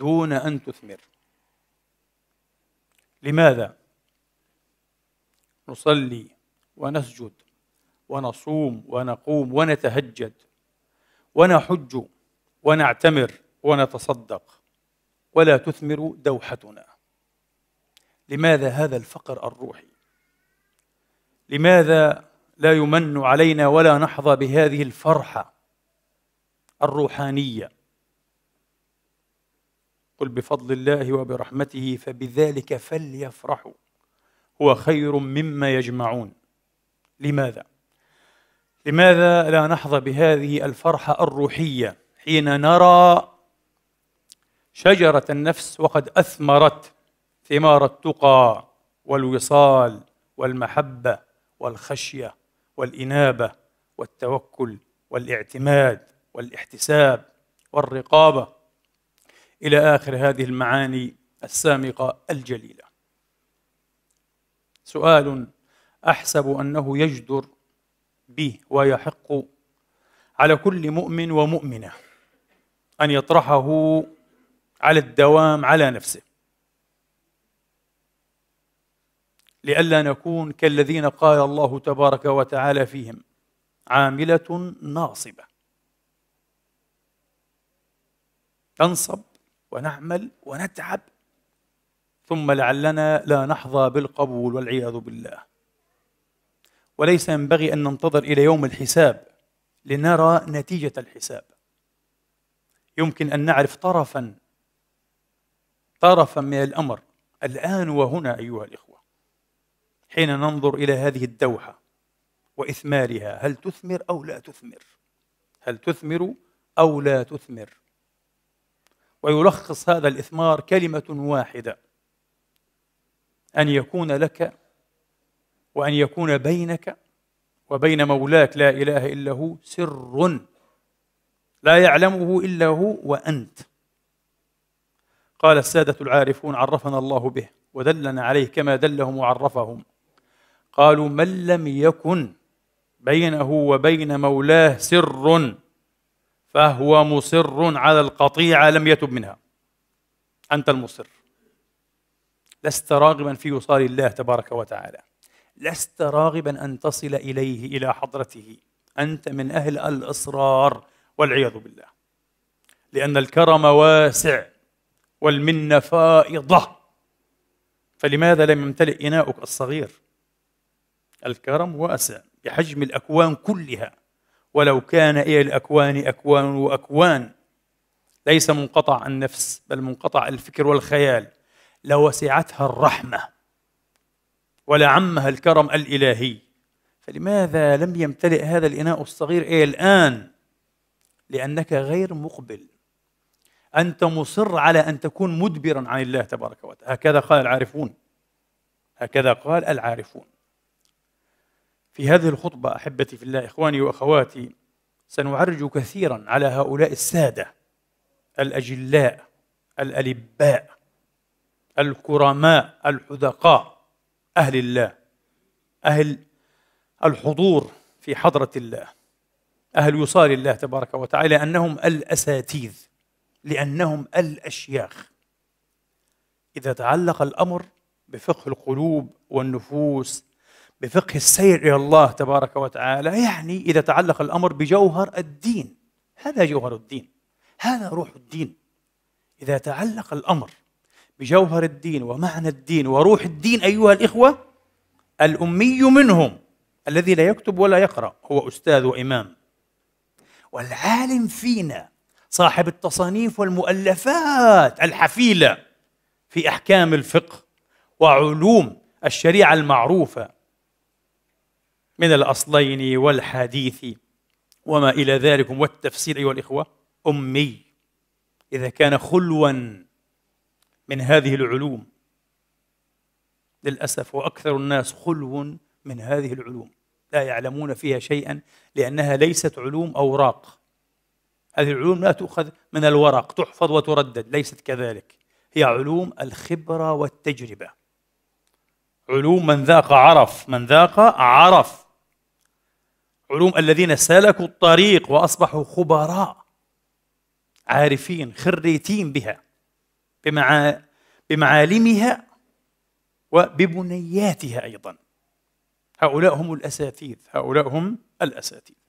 دون أن تثمر لماذا نصلي ونسجد ونصوم ونقوم ونتهجد ونحج ونعتمر ونتصدق ولا تثمر دوحتنا لماذا هذا الفقر الروحي لماذا لا يمن علينا ولا نحظى بهذه الفرحه الروحانيه قل بفضل الله وبرحمته فبذلك فليفرحوا هو خير مما يجمعون لماذا لماذا لا نحظى بهذه الفرحه الروحيه حين نرى شجره النفس وقد اثمرت ثمار التقى والوصال والمحبه والخشيه والانابه والتوكل والاعتماد والاحتساب والرقابه إلى آخر هذه المعاني السامقة الجليلة سؤال أحسب أنه يجدر به ويحق على كل مؤمن ومؤمنة أن يطرحه على الدوام على نفسه لئلا نكون كالذين قال الله تبارك وتعالى فيهم عاملة ناصبة تنصب ونعمل ونتعب ثم لعلنا لا نحظى بالقبول والعياذ بالله وليس ينبغي ان ننتظر الى يوم الحساب لنرى نتيجه الحساب يمكن ان نعرف طرفا طرفا من الامر الان وهنا ايها الاخوه حين ننظر الى هذه الدوحه واثمارها هل تثمر او لا تثمر هل تثمر او لا تثمر ويلخص هذا الإثمار كلمة واحدة أن يكون لك وأن يكون بينك وبين مولاك لا إله إلا هو سر لا يعلمه إلا هو وأنت قال السادة العارفون عرفنا الله به ودلنا عليه كما دلهم وعرفهم قالوا من لم يكن بينه وبين مولاه سر فهو مصر على القطيعة لم يتب منها أنت المصر لست راغبا في وصال الله تبارك وتعالى لست راغبا أن تصل إليه إلى حضرته أنت من أهل الإصرار والعياذ بالله لأن الكرم واسع والمنة فائضة فلماذا لم يمتلئ إناؤك الصغير الكرم واسع بحجم الأكوان كلها ولو كان إلى الأكوان أكوان وأكوان ليس منقطع النفس بل منقطع الفكر والخيال لوسعتها الرحمة ولعمها الكرم الإلهي فلماذا لم يمتلئ هذا الإناء الصغير إلى الآن لأنك غير مقبل أنت مصر على أن تكون مدبرا عن الله تبارك وتعالى هكذا قال العارفون هكذا قال العارفون في هذه الخطبة أحبتي في الله إخواني وأخواتي سنعرج كثيرا على هؤلاء السادة الأجلاء الألباء الكرماء الحذقاء أهل الله أهل الحضور في حضرة الله أهل وصال الله تبارك وتعالى أنهم الأساتيذ لأنهم الأشياخ إذا تعلق الأمر بفقه القلوب والنفوس بفقه السير إلى الله تبارك وتعالى يعني إذا تعلق الأمر بجوهر الدين هذا جوهر الدين هذا روح الدين إذا تعلق الأمر بجوهر الدين ومعنى الدين وروح الدين أيها الإخوة الأمي منهم الذي لا يكتب ولا يقرأ هو أستاذ وإمام والعالم فينا صاحب التصانيف والمؤلفات الحفيلة في أحكام الفقه وعلوم الشريعة المعروفة من الأصلين والحديث وما إلى ذلك والتفسير أيها الإخوة أمي إذا كان خلوا من هذه العلوم للأسف وأكثر الناس خلو من هذه العلوم لا يعلمون فيها شيئا لأنها ليست علوم أوراق هذه العلوم لا تؤخذ من الورق تحفظ وتردد ليست كذلك هي علوم الخبرة والتجربة علوم من ذاق عرف من ذاق عرف علوم الذين سلكوا الطريق واصبحوا خبراء عارفين خريتين بها بمع... بمعالمها وببنياتها ايضا هؤلاء هم الاساتذه هؤلاء هم الاساتذه